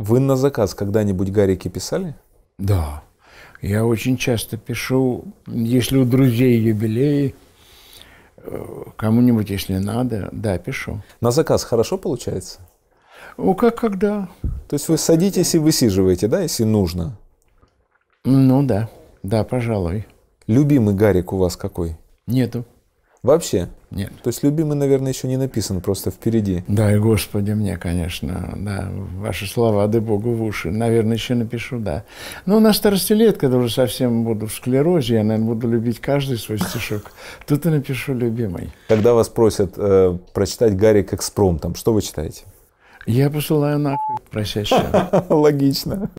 Вы на заказ когда-нибудь гарики писали? Да. Я очень часто пишу, если у друзей юбилеи, э, кому-нибудь, если надо, да, пишу. На заказ хорошо получается? Ну, как когда. То есть вы садитесь и высиживаете, да, если нужно? Ну да, да, пожалуй. Любимый гарик у вас какой? Нету. Вообще? Нет. То есть «любимый», наверное, еще не написан, просто впереди. Да, и Господи мне, конечно, да. Ваши слова, ады Богу в уши. Наверное, еще напишу, да. Но ну, на старости лет, когда уже совсем буду в склерозе, я, наверное, буду любить каждый свой стишок. Тут и напишу «любимый». Когда вас просят э, прочитать Гарри как с что вы читаете? Я посылаю нахуй просящего. Логично.